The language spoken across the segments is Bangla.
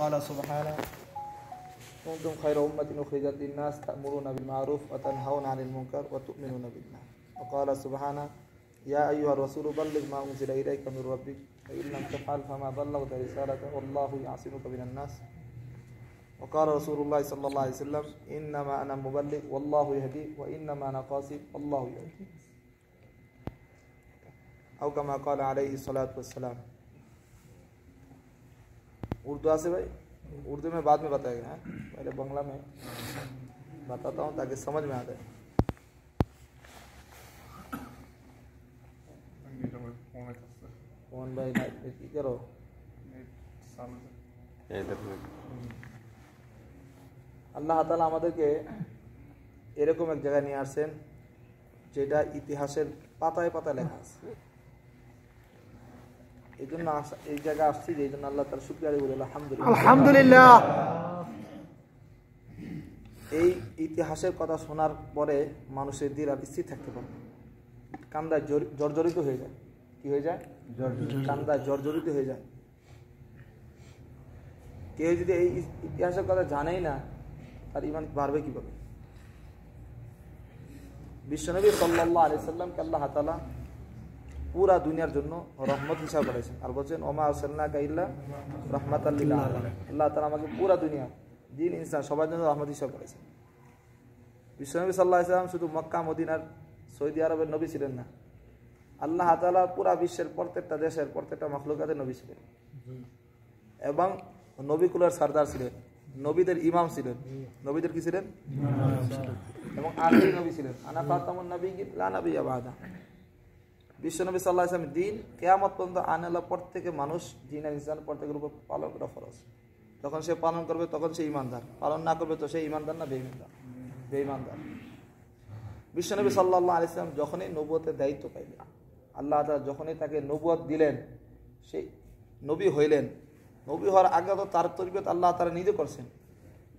قال سبحانه كنتم خير أمة أخرجت للناس تأمرون بالمعروف وتنهون عن المنكر وتؤمنون بالله وقال سبحانه يا أيها الرسول بلغ ما أنزل إليك من ربك فإن لم تفعل فما بلغت رسالته والله يعصمك من الناس وقال رسول الله صلى الله عليه وسلم إنما أنا مبلغ والله يهدي وإنما أنا قاصد الله يهدي أو كما قال عليه الصلاة والسلام उर्दू से भाई उर्दू में बाद में बताएगा हाँ पहले बंगला में बताता हूँ ताकि समझ में आ जाए फोन भाई करो আল্লাহ তালা আমাদেরকে এরকম এক জায়গায় নিয়ে আসছেন যেটা ইতিহাসের পাতায় পাতায় লেখা এই ইতিহাসের কথা শোনার পরে মানুষের দিল আর স্থির থাকতে পারে কান্দা জর্জরিত হয়ে যায় কি হয়ে যায় কান্দা জর্জরিত হয়ে যায় কেউ যদি এই ইতিহাসের কথা জানেই না তার ইমান বাড়বে কিভাবে বিশ্বনবী সাল্লাহ আলি সাল্লামকে আল্লাহ তালা পুরা দুনিয়ার জন্য রহমত হিসাব করেছেন আর বলছেন ওমা আসল্লা কাইল্লা রহমত আল্লাহ আল্লাহ তালা আমাকে পুরা দুনিয়া দিন ইনসান সবার জন্য রহমত হিসাব করেছেন বিশ্বনবী সাল্লাহ ইসলাম শুধু মক্কা মদিনার সৌদি আরবের নবী ছিলেন না আল্লাহ তালা পুরা বিশ্বের প্রত্যেকটা দেশের প্রত্যেকটা মখলুকাতের নবী ছিলেন এবং নবীকুলের সর্দার ছিলেন নবীদের ইমাম ছিলেন নবীদের কি ছিলেন এবং আখরি নবী ছিলেন আনা ফাতামুন নবী লা নবী আবাদা বিশ্বনবী সাল্লাহ ইসলাম দিন কেয়ামত পর্যন্ত পর থেকে মানুষ দিন আর ইসলাম প্রত্যেকের উপর পালন করা ফরজ যখন সে পালন করবে তখন সে ইমানদার পালন না করবে তো সে ইমানদার না বেইমানদার বেইমানদার বিশ্বনবী সাল্লাহ আলি ইসলাম যখনই নবুয়তের দায়িত্ব পাইলেন আল্লাহ তালা যখনই তাকে নবুয়ত দিলেন সে নবী হইলেন নবী হওয়ার আগে তো তার তরবত আল্লাহ তারা নিজে করছেন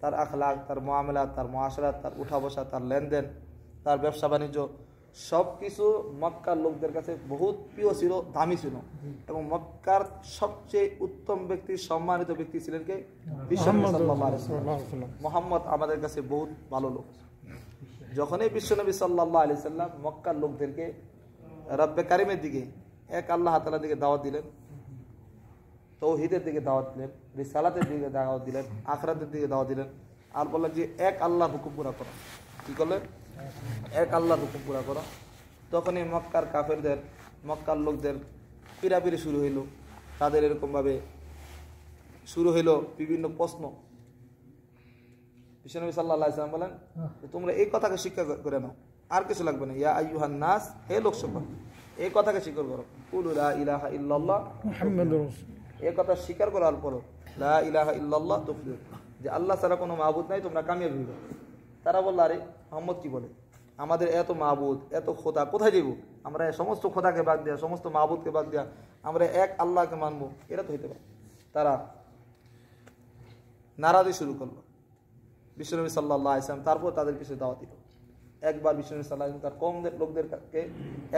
তার আখলাখ তার মোয়ামেলা তার মহাসরাত তার উঠা বসা তার লেনদেন তার ব্যবসা বাণিজ্য সব কিছু মক্কার লোকদের কাছে বহুত প্রিয় ছিল দামি ছিল এবং মক্কার সবচেয়ে উত্তম ব্যক্তি সম্মানিত ব্যক্তি ছিলেন কে মোহাম্মদ আমাদের কাছে বহুত ভালো লোক যখনই বিশ্বনবী সাল্লাহ আলি সাল্লাম মক্কার লোকদেরকে রব্বে কারিমের দিকে এক আল্লাহ তালার দিকে দাওয়াত দিলেন তৌহিদের দিকে দাওয়াত দিলেন রিসালাতের দিকে দাওয়াত দিলেন আখরাতের দিকে দাওয়াত দিলেন আর বললেন যে এক আল্লাহ হুকুম পুরা করা কী করলেন এক আল্লাহ হুকুম পুরা করো তখনই মক্কার কাফেরদের মক্কার লোকদের পিরাপিরি শুরু হইল তাদের এরকমভাবে শুরু হইল বিভিন্ন প্রশ্ন বিশ্বনবী সাল্লাহ বলেন হ্যাঁ। তোমরা এই কথাকে শিক্ষা করে নাও আর কিছু লাগবে না ইয়া আইহান নাস হে লোক সকল এই কথাকে স্বীকার করো কুলুলা ইলাহা ইল্লাল্লাহ এই কথা স্বীকার করার পরও লা ইলাহা ইল্লাল্লাহ তুফলিহ যে আল্লাহ ছাড়া কোনো মাহবুদ নাই তোমরা কামিয়াব হইবে তারা বললো আরে মোহাম্মদ কি বলে আমাদের এত মাহবুদ এত খোদা কোথায় যাবো আমরা সমস্ত খোদাকে বাদ দেওয়া সমস্ত মাহবুদকে বাদ দেওয়া আমরা এক আল্লাহকে মানবো এটা তো হইতে পারে তারা নারা দিয়ে শুরু করলো বিশ্বনবী সাল্লাহ ইসলাম তারপর তাদের পিছনে দাওয়া দিল একবার বিশ্বনবী সাল্লাহ ইসলাম তার কমদের লোকদেরকে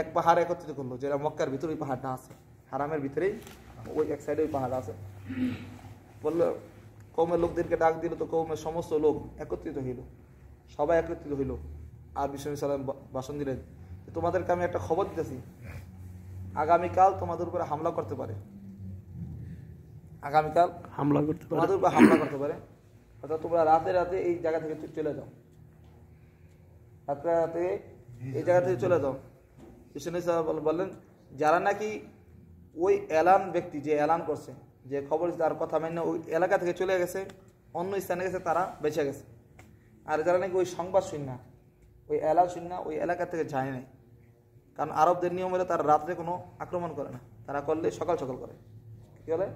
এক পাহাড় একত্রিত করলো যেটা মক্কার ভিতরে ওই পাহাড়টা আছে হারামের ভিতরেই ওই এক সাইডে ওই পাহাড় আছে বললো কৌমের লোকদেরকে ডাক দিল তো কমের সমস্ত লোক একত্রিত হইল সবাই একত্রিত হইল আর বিশ্বনবী সালাম ভাষণ দিলেন তোমাদেরকে আমি একটা খবর দিতেছি আগামীকাল তোমাদের উপরে হামলা করতে পারে আগামীকাল হামলা করতে পারে তোমাদের উপরে হামলা করতে পারে অর্থাৎ তোমরা রাতে রাতে এই জায়গা থেকে চলে যাও রাতে রাতে এই জায়গা থেকে চলে যাও বিশ্বনবী সাল্লাম বললেন যারা নাকি ওই এলান ব্যক্তি যে এলান করছে যে খবর তার কথা মেনে ওই এলাকা থেকে চলে গেছে অন্য স্থানে গেছে তারা বেঁচে গেছে আর যারা নাকি ওই সংবাদ শুন না ওই এলা সিন্না ওই এলাকা থেকে যায় নাই কারণ আরবদের নিয়ম হলে তারা রাত্রে কোনো আক্রমণ করে না তারা করলে সকাল সকাল করে কী বলে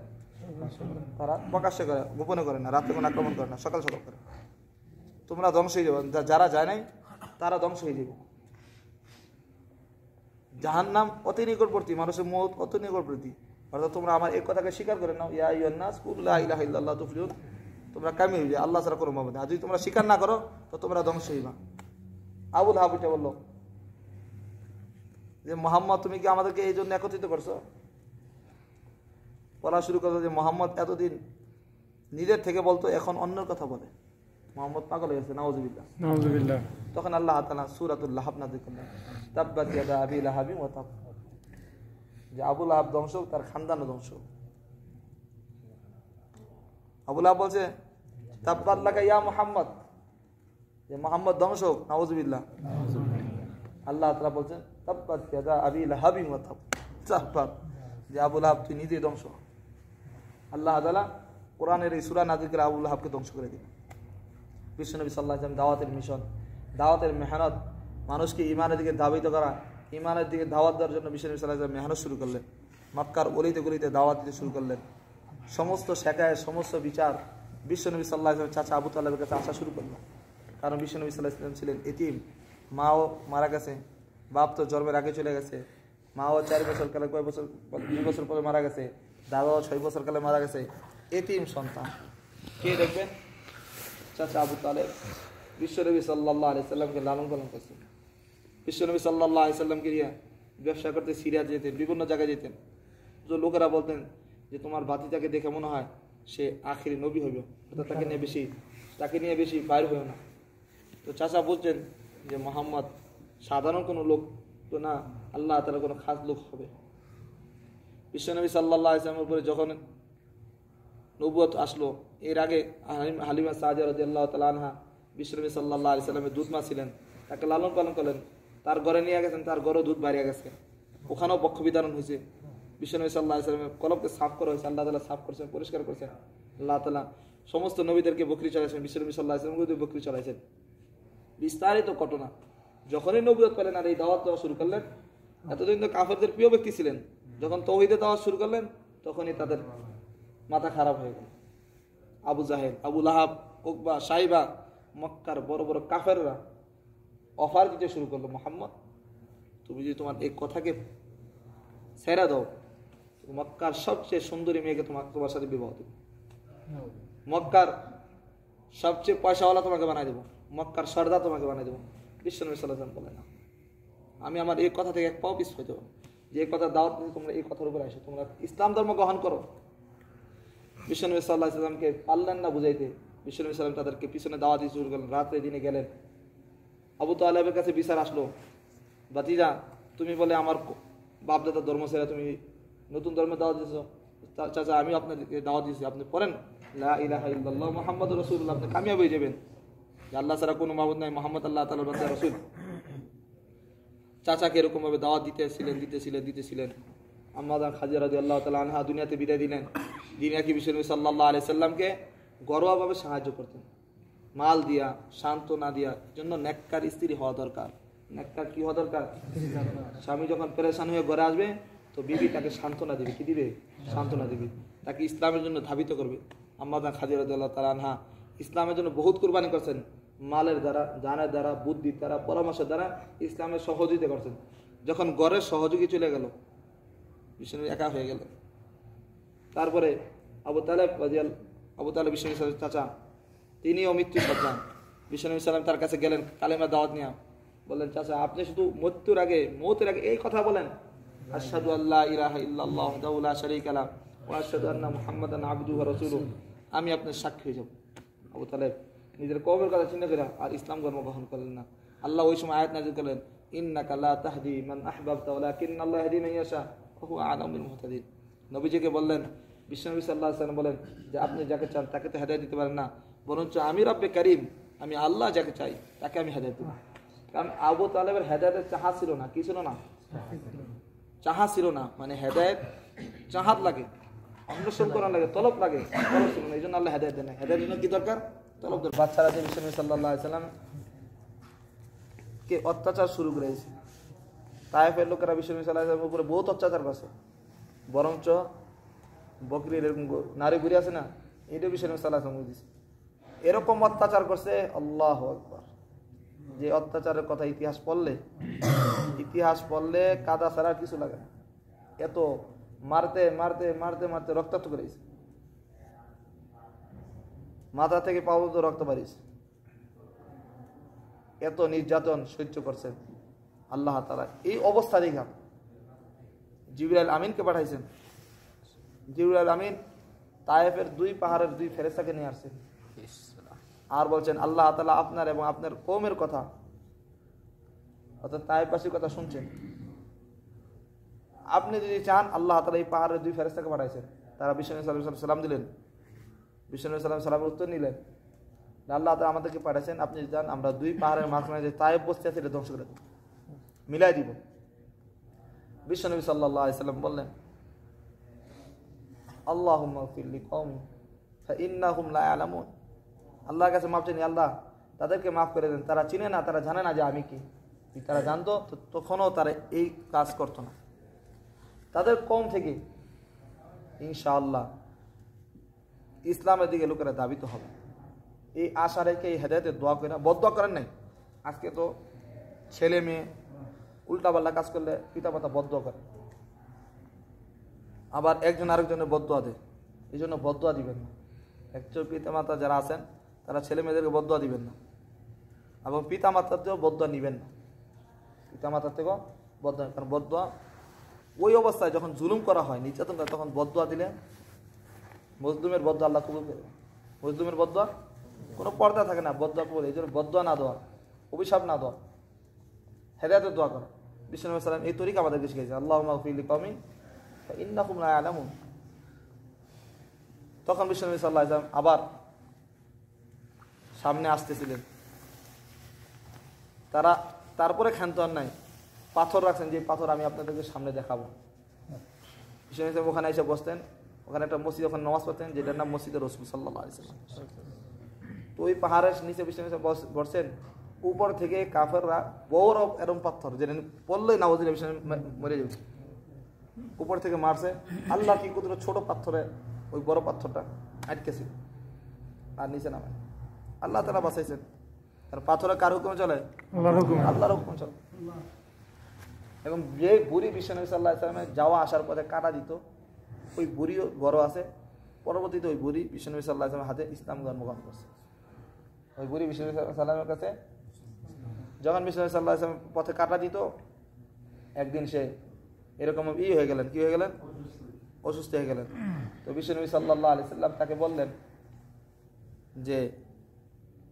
তারা প্রকাশ্যে করে গোপনে করে না রাত্রে কোনো আক্রমণ করে না সকাল সকাল করে তোমরা ধ্বংস হয়ে যাবে যারা যায় নাই তারা ধ্বংস হয়ে যাবে যাহার নাম অতি নিকটবর্তী মানুষের মত অত নিকটবর্তী অর্থাৎ তোমরা আমার এই কথাকে স্বীকার করে নাও ইয়া ইয়ান্নাস কুল্লা ইলাহ ইল্লাল্লাহ তুফলিউন তোমরা কামিয়ে আল্লাহ সারা কোনো মামলা আর যদি তোমরা স্বীকার না করো তো তোমরা ধ্বংস হইবা আবুল হাব উঠে বললো যে মোহাম্মদ তুমি কি আমাদেরকে এই জন্য একত্রিত করছো বলা শুরু করলো যে মোহাম্মদ এতদিন নিজের থেকে বলতো এখন অন্যের কথা বলে মোহাম্মদ পাগল হয়ে গেছে নাউজুবিল্লাহ তখন আল্লাহ তালা সুরাতুল্লাহ নাজির করলেন তাব্বাত ইয়াদা আবি লাহাবি ওয়া তাব যে আবুল আহাব ধ্বংস তার খানদানও ধ্বংস আবুল আহাব বলছে তাব্বাত লাগা ইয়া মোহাম্মদ যে মোহাম্মদ ধ্বংস হোক নাউজবিল্লা আল্লাহ তালা বলছেন তাব্বাত পেদা আবি লাহাবি যে আবুল হাব তুই নিজেই ধ্বংস আল্লাহ তালা কোরআনের এই সুরা নাজিকের আবুল হাবকে ধ্বংস করে দিলেন বিশ্বনবী সাল্লাহ ইসলাম দাওয়াতের মিশন দাওয়াতের মেহনত মানুষকে ইমানের দিকে ধাবিত করা ইমানের দিকে দাওয়াত দেওয়ার জন্য বিশ্বনবী সাল্লাহ ইসলাম মেহনত শুরু করলেন মক্কার অলিতে গলিতে দাওয়াত দিতে শুরু করলেন সমস্ত শেখায় সমস্ত বিচার বিশ্বনবী সাল্লাহ ইসলাম চাচা আবু তাল্লাহের কাছে আসা শুরু করলেন কারণ বিশ্বনবী সাল্লাহ ইসলাম ছিলেন এতিম মাও মারা গেছে বাপ তো জন্মের আগে চলে গেছে মাও চার বছর কালে কয় বছর দুই বছর পরে মারা গেছে দাদাও ছয় বছর কালে মারা গেছে এতিম সন্তান কে দেখবেন চাচা আবু তালেব বিশ্বনবী সাল্লাহ আলি সাল্লামকে লালন পালন করছে বিশ্বনবী সাল্লাহ আলি সাল্লামকে নিয়ে ব্যবসা করতে সিরিয়া যেতেন বিভিন্ন জায়গায় যেতেন তো লোকেরা বলতেন যে তোমার বাতিটাকে দেখে মনে হয় সে আখিরি নবী হইবে অর্থাৎ তাকে নিয়ে বেশি তাকে নিয়ে বেশি বাইর হইও না তো চাচা বলছেন যে মোহাম্মদ সাধারণ কোনো লোক তো না আল্লাহ তালা কোনো খাস লোক হবে বিশ্বনবী সাল্লাহ ইসলামের উপরে যখন নবুয়ত আসলো এর আগে হালিমা সাহাজা রাজি আল্লাহ তালা আনহা বিশ্বনবী সাল্লাহ ইসলামের সাল্লামের দুধমা ছিলেন তাকে লালন পালন করলেন তার ঘরে নিয়ে গেছেন তার ঘরেও দুধ বাড়িয়ে গেছে ওখানেও পক্ষ বিধারণ হয়েছে বিশ্বনবী সাল্লাহ ইসলামের কলমকে সাফ করা হয়েছে আল্লাহ তালা সাফ করেছেন পরিষ্কার করেছেন আল্লাহ তালা সমস্ত নবীদেরকে বকরি চলাইছেন বিশ্বনবী সাল্লাহ ইসলামকে বকরি চলাইছেন বিস্তারিত ঘটনা যখনই নবুয়ত পেলেন আর এই দাওয়াত দেওয়া শুরু করলেন এতদিন তো কাফেরদের প্রিয় ব্যক্তি ছিলেন যখন তৌহিদে দাওয়াত শুরু করলেন তখনই তাদের মাথা খারাপ হয়ে গেল আবু জাহেদ আবু লাহাব কোকবা সাইবা মক্কার বড় বড় কাফেররা অফার দিতে শুরু করলো মোহাম্মদ তুমি যদি তোমার এই কথাকে সেরা দাও মক্কার সবচেয়ে সুন্দরী মেয়েকে তোমাকে তোমার সাথে বিবাহ দেবো মক্কার সবচেয়ে পয়সাওয়ালা তোমাকে বানাই দেবো মক্কার সর্দা তোমাকে বানিয়ে দেবো কৃষ্ণ সাল্লাম বলে না আমি আমার এই কথা থেকে এক পাও পিস হয়ে যে এই কথা দাওয়াত দিয়েছে তোমরা এই কথার উপরে আসো তোমরা ইসলাম ধর্ম গ্রহণ করো বিশ্বনবী সাল্লাহ সাল্লামকে পারলেন না বুঝাইতে বিশ্বনবী সাল্লাম তাদেরকে পিছনে দাওয়া দিয়ে শুরু করলেন রাত্রে দিনে গেলেন আবু তো তালেবের কাছে বিচার আসলো বাতিজা তুমি বলে আমার দাদা ধর্ম সেরা তুমি নতুন ধর্মে দাওয়া দিয়েছ চাচা আমি আপনাকে দাওয়া দিয়েছি আপনি পড়েন লাহ মোহাম্মদ রসুল্লাহ আপনি কামিয়াব হয়ে যাবেন আল্লাহ ছাড়া কোনো মাহবুদ নাই মোহাম্মদ আল্লাহ তাল রসুল চাচাকে এরকমভাবে দাওয়াত দিতেছিলেন দিতেছিলেন দিতেছিলেন আম্মাদান খাজির রাজি আল্লাহ তালা আনহা দুনিয়াতে বিদায় দিলেন দিনিয়াকি বিষ্ণু সাল্লাহ আলি সাল্লামকে গরোয়াভাবে সাহায্য করতেন মাল দিয়া শান্ত না দিয়া জন্য নেককার স্ত্রী হওয়া দরকার নেককার কি হওয়া দরকার স্বামী যখন পেরেশান হয়ে ঘরে আসবে তো বিবি তাকে সান্ত্বনা দিবে কি দিবে সান্ত্বনা দিবে তাকে ইসলামের জন্য ধাবিত করবে আম্মাদান খাজির রাজি আল্লাহ তালা আনহা ইসলামের জন্য বহুত কোরবানি করছেন মালের দ্বারা জানের দ্বারা বুদ্ধির দ্বারা পরামর্শের দ্বারা ইসলামের সহযোগিতা করছেন যখন গড়ের সহযোগী চলে গেল বিষ্ণু একা হয়ে গেল তারপরে আবু তালেব রাজিয়াল আবু তালেব বিষ্ণু চাচা তিনিও মৃত্যু সজ্জান বিষ্ণু ইসলাম তার কাছে গেলেন কালেমা দাওয়াত নিয়া বললেন চাচা আপনি শুধু মৃত্যুর আগে মৌতের আগে এই কথা বলেন আশাদু আল্লাহ ইরাহ ইল্লাল্লাহ দাউলা শারিক আলা ওয়া আশহাদু আন্না আমি আপনার সাক্ষী হয়ে যাব আবু তালেব নিজের কবের কথা চিন্তা করে আর ইসলাম ধর্ম গ্রহণ করলেন না আল্লাহ ওই সময় আয়াত নাজির করলেন ইন্নাক লা তাহদি মান আহবাবতা ওয়ালাকিন আল্লাহ ইয়াহদি মান ইয়াশা ওহু আলাম মুহতাদিন নবীজিকে বললেন বিশ্বনবী সাল্লাহ সাল্লাম বলেন যে আপনি যাকে চান তাকে তো হেদায়ত দিতে পারেন না বরঞ্চ আমি রব্বে করিম আমি আল্লাহ যাকে চাই তাকে আমি হেদায়ত দেব কারণ আবু তালেবের হেদায়তের চাহা ছিল না কি ছিল না চাহা ছিল না মানে হেদায়ত চাহাত লাগে অন্বেষণ করা লাগে তলব লাগে এই জন্য আল্লাহ হেদায় দেয় হেদায় জন্য কি দরকার তলব দরকার বাচ্চারা যে বিশ্বনবী সাল্লাহাম কে অত্যাচার শুরু করেছে তায়েফের লোকেরা বিশ্বনবী সাল্লাহাম উপরে বহুত অত্যাচার করছে বরঞ্চ বকরির এরকম নারী ঘুরে আছে না এটা বিশ্বনবী সাল্লাহাম সাল্লাম দিছে এরকম অত্যাচার করছে আল্লাহ আকবর যে অত্যাচারের কথা ইতিহাস পড়লে ইতিহাস পড়লে কাদা ছাড়া কিছু লাগে না এত মারতে মারতে মারতে মারতে রক্তাক্ত করেছে মাথা থেকে পা তো রক্ত বাড়িয়েছে এত নির্যাতন সহ্য করছেন আল্লাহ তালা এই অবস্থা দেখা জিবিরাল আমিনকে পাঠাইছেন জিবিরাল আমিন তায়েফের দুই পাহাড়ের দুই ফেরেসাকে নিয়ে আসছেন আর বলছেন আল্লাহ তালা আপনার এবং আপনার কৌমের কথা অর্থাৎ তায়েফবাসীর কথা শুনছেন আপনি যদি চান আল্লাহ তালা এই পাহাড়ের দুই ফেরেস্তাকে পাঠাইছেন তারা বিশ্বনবী সাল্লাম সালাম দিলেন বিশ্বনবী সাল্লাম সালামের উত্তর নিলেন আল্লাহ তালা আমাদেরকে পাঠাইছেন আপনি যদি চান আমরা দুই পাহাড়ের মাঝখানে যে তায়েব বসতে আছে এটা ধ্বংস করে দেব মিলাই দিব বিশ্বনবী সাল্লাহ সাল্লাম বললেন আল্লাহ আলামুন আল্লাহর কাছে মাপ চিনি আল্লাহ তাদেরকে মাফ করে দেন তারা চিনে না তারা জানে না যে আমি কি তারা জানতো তখনও তারা এই কাজ করতো না তাদের কম থেকে ইনশাআল্লাহ ইসলামের দিকে লোকেরা দাবিত হবে এই আশা রেখে এই হেদায়তের দোয়া করে বদয়া করেন নাই আজকে তো ছেলে মেয়ে উল্টাপাল্লা কাজ করলে পিতা মাতা বদয়া করে আবার একজন আরেকজনের বদয়া দেয় এই জন্য বদয়া দিবেন না একজন পিতামাতা যারা আছেন তারা ছেলে মেয়েদেরকে বদয়া দিবেন না এবং পিতামাতার থেকেও বদয়া নিবেন না পিতামাতার থেকেও বদয়া কারণ বদয়া ওই অবস্থায় যখন জুলুম করা হয় নির্যাতন করা তখন বদুয়া দিলে মজলুমের বদ আল্লাহ কবুল করে মজলুমের বদুয়া কোনো পর্দা থাকে না বদুয়া কবুল এই জন্য বদুয়া না দেওয়া অভিশাপ না দেওয়া হেদায়তের দোয়া করা বিষ্ণু সালাম এই তরিকা আমাদেরকে শিখেছে আল্লাহ মাহফিল কমিন ইন্নাকুম না আলামুন তখন বিষ্ণু সাল্লাহ ইসলাম আবার সামনে আসতেছিলেন তারা তারপরে ক্ষান্ত আর নাই পাথর রাখছেন যে পাথর আমি আপনাদেরকে সামনে দেখাবো ইসলাম ইসলাম ওখানে এসে বসতেন ওখানে একটা মসজিদ ওখানে নামাজ পড়তেন যেটার নাম মসজিদ রসুল সাল্লাহ তো ওই পাহাড়ের নিচে ইসলাম ইসলাম বসছেন উপর থেকে কাফেররা বড় এরম পাথর যেটা পড়লেই নামাজ মরে যাবে উপর থেকে মারছে আল্লাহ কি কত ছোট পাথরে ওই বড় পাথরটা আটকেছে আর নিচে নামে আল্লাহ তারা বাঁচাইছেন আর পাথরে কার হুকুম চলে আল্লাহর হুকুম চলে এবং যে বুড়ি বিশ্বনবী সাল্লাহ ইসলামের যাওয়া আসার পথে কাটা দিত ওই বুড়িও বড় আছে পরবর্তীতে ওই বুড়ি বিশ্বনবী সাল্লাহ ইসলামের হাতে ইসলাম জন্মগ্রহণ করছে ওই বুড়ি বিশ্বনবী সাল্লামের কাছে যখন বিশ্বনবী সাল্লাহ ইসলামের পথে কাটা দিত একদিন সে এরকম ই হয়ে গেলেন কি হয়ে গেলেন অসুস্থ হয়ে গেলেন তো বিশ্বনবী সাল্লাহ আলি সাল্লাম তাকে বললেন যে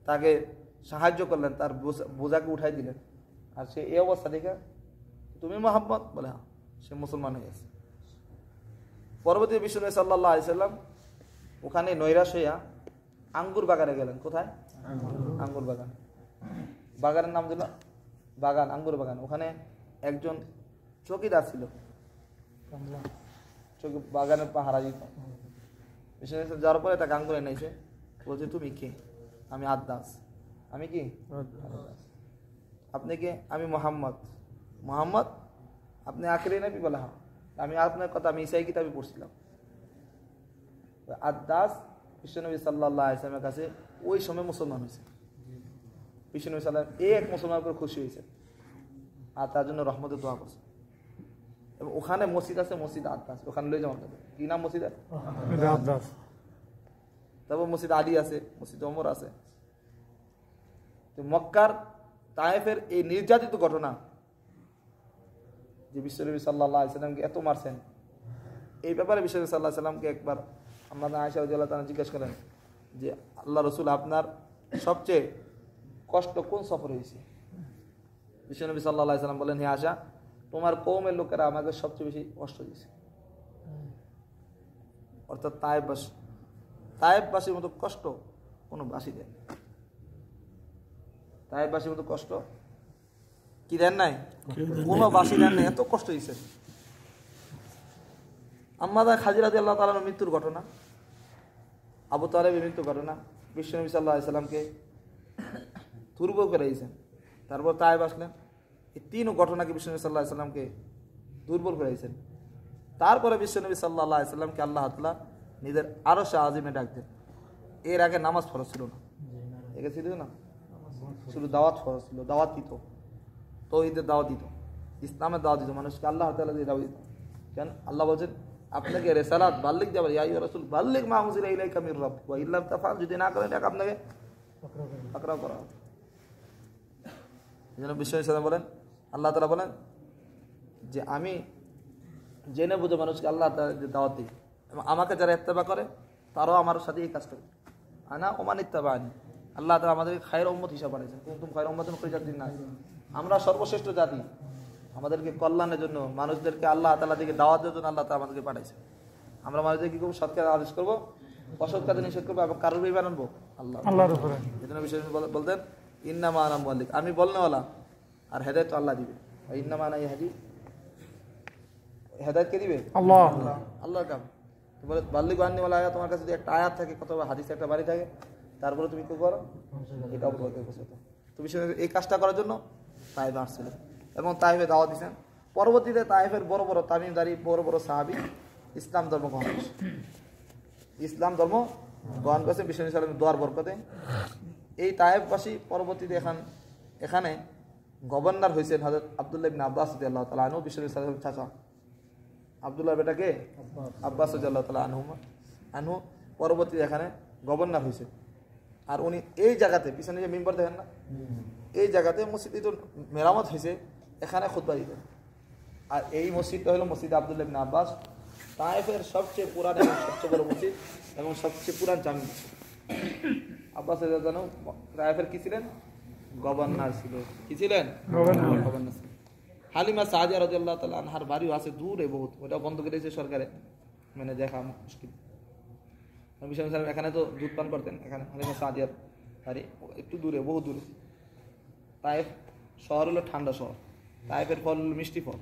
তাকে সাহায্য করলেন তার বোঝাকে উঠাই দিলেন আর সে এই অবস্থা দেখে তুমি মোহাম্মদ বলে হ্যাঁ সে মুসলমান হয়ে গেছে পরবর্তী বিষ্ণু সাল্লাহ আলি সাল্লাম ওখানে নৈরাস হইয়া আঙ্গুর বাগানে গেলেন কোথায় আঙ্গুর বাগান বাগানের নাম দিল বাগান আঙ্গুর বাগান ওখানে একজন চকিদার ছিল চকি বাগানের পাহারা দিত বিষ্ণু যাওয়ার পরে তাকে আঙ্গুর এনেছে বলছে তুমি কে আমি আদাস আমি কি আপনি কে আমি মোহাম্মদ মোহাম্মদ আপনি আখেরি নবী বলা হন আমি আপনার কথা আমি ইসাই কিতাবে পড়ছিলাম আদাস বিশ্বনবী সাল্লাহ ইসলামের কাছে ওই সময় মুসলমান হয়েছে বিশ্বনবী সাল্লাম এই এক মুসলমান করে খুশি হয়েছে আর তার জন্য রহমতে দোয়া করছে এবং ওখানে মসজিদ আছে মসজিদ আদাস ওখানে লয়ে যাওয়া যাবে কি নাম মসজিদ আদাস তারপর মসজিদ আলী আছে মসজিদ অমর আছে মক্কার তায়েফের এই নির্যাতিত ঘটনা যে বিশ্বনবী সাল্লাহ সাল্লামকে এত মারছেন এই ব্যাপারে বিশ্বনবী সাল্লাহ সাল্লামকে একবার আমরা আয়সা উজ্জ্বলা তারা জিজ্ঞেস করেন যে আল্লাহ রসুল আপনার সবচেয়ে কষ্ট কোন সফর হয়েছে বিশ্বনবী সাল্লাহ সাল্লাম বলেন হে আশা তোমার কৌমের লোকেরা আমাকে সবচেয়ে বেশি কষ্ট দিয়েছে অর্থাৎ তায়েববাস তায়েববাসীর মতো কষ্ট কোনো বাসী দেয় তায়েববাসীর মতো কষ্ট কি দেন নাই কোনো বাসি দেন নাই এত কষ্ট হয়েছে আম্মাদা খাজিরাদি আল্লাহ তালার মৃত্যুর ঘটনা আবু তালেবের মৃত্যুর ঘটনা বিশ্বনবী সাল্লাহ ইসলামকে দুর্ব করে দিয়েছেন তারপর তায়েব আসলেন এই তিন ঘটনাকে বিশ্বনবী সাল্লাহ ইসলামকে দুর্বল করে দিয়েছেন তারপরে বিশ্বনবী সাল্লাহ ইসলামকে আল্লাহ তালা নিজের আরো শাহজিমে ডাকতেন এর আগে নামাজ ফরজ ছিল না এগে ছিল না শুধু দাওয়াত ফরজ ছিল দাওয়াত দিত তৌহিদের দাওয়া দিত ইসলামের দাওয়া দিত মানুষকে আল্লাহ তালা দিয়ে দাওয়া দিত কেন আল্লাহ বলছেন আপনাকে রেসালাত বাল্লিক দেওয়া ইয়া রসুল বাল্লিক মাহমুজিরা ইলাই কামির রব বা ইল্লাম তাফাল যদি না করেন এটাকে আপনাকে পাকড়াও করা হবে যেন বিশ্ব ইসলাম বলেন আল্লাহ তালা বলেন যে আমি জেনে বুঝে মানুষকে আল্লাহ দাওয়াত দিই এবং আমাকে যারা ইত্তেবা করে তারাও আমার সাথে এই কাজটা করে আনা ওমান ইত্তেবা আনি আল্লাহ তালা আমাদেরকে খায়ের অম্মত হিসাব বানিয়েছেন কিন্তু খায়ের অম্মত করে না আমরা সর্বশ্রেষ্ঠ জাতি আমাদেরকে কল্যাণের জন্য মানুষদেরকে আল্লাহ তালা দিকে দাওয়াতের জন্য আল্লাহ তালা আমাদেরকে পাঠাইছে আমরা মানুষদের কি করবো সৎকার আদেশ করবো অসৎ কাজে নিষেধ করবো এবং কারোর বিমান আনবো আল্লাহ বলতেন ইন্নামা আনাম মালিক আমি বলনেওয়ালা আর হেদায়ত আল্লাহ দিবে ইন্নামা আনা হাজি হেদায়ত কে দিবে আল্লাহ আল্লাহর কাম বলে বাল্লিক বান্নিওয়ালা আয়া তোমার কাছে যদি একটা আয়াত থাকে কত হাদিস একটা বাড়ি থাকে তারপরে তুমি কি করো এটা তুমি এই কাজটা করার জন্য তাইফ আসছিল এবং তাইফে দাওয়া দিচ্ছেন পরবর্তীতে তাইফের বড় বড় দারি বড় বড় সাহাবি ইসলাম ধর্ম গ্রহণ করছে ইসলাম ধর্ম গ্রহণ করছে বিশ্বনী সালামের দোয়ার বরকতে এই তাইফবাসী পরবর্তীতে এখান এখানে গভর্নর হয়েছেন হজরত আবদুল্লাহ বিন আব্বাস আল্লাহ তালা আনু বিশ্বনী সালামের চাচা আবদুল্লাহ বেটাকে আব্বাস আল্লাহ তালা আনহুমা আনহু পরবর্তীতে এখানে গভর্নর হয়েছে আর উনি এই জায়গাতে পিছনে যে মেম্বার দেখেন না এই জায়গাতে মসজিদটি তো মেরামত হয়েছে এখানে খুদ্া দিতেন আর এই মসজিদটা হলো মসজিদ আবদুল্লাহ আব্বাস তাইফের সবচেয়ে পুরান এবং সবচেয়ে বড় মসজিদ এবং সবচেয়ে পুরান জামি আব্বাস জানো তাইফের কী ছিলেন গভর্নর ছিল কি ছিলেন গভর্নর ছিল হালিমা সাহাজা রাজাল্লাহ তাল আনহার বাড়িও আছে দূরে বহুত ওটা বন্ধ করেছে সরকারে মানে দেখা মুশকিল নবী সাল্লাম এখানে তো দুধ পান করতেন এখানে হালিমা সাদিয়ার বাড়ি একটু দূরে বহু দূরে তাইফ শহর হলো ঠান্ডা শহর তাইফের ফল হলো মিষ্টি ফল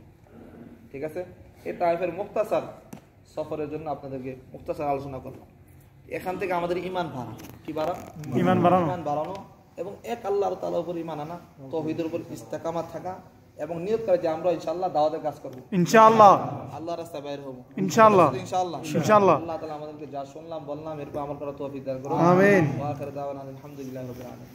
ঠিক আছে এই তাইফের মুক্তাসার সফরের জন্য আপনাদেরকে মুক্তাসার আলোচনা করলাম এখান থেকে আমাদের ইমান ভাড়া কি বাড়া ইমান বাড়ানো ইমান বাড়ানো এবং এক আল্লাহ তালা উপর ইমান আনা তহিদের উপর ইস্তেকামা থাকা এবং নিয়োগ করে যে আমরা ইনশাল্লাহ দাওয়াতের কাজ করবো ইনশাল্লাহ আল্লাহ রাস্তায় বাইর হবো ইনশাল্লাহ ইনশাল্লাহ ইনশাল্লাহ আল্লাহ তাআলা আমাদেরকে যা শুনলাম বললাম এরপর আমল করার তৌফিক দান করুন আমিন ওয়া আখির দাওয়ানা আলহামদুলিল্লাহি রাব্বিল আলামিন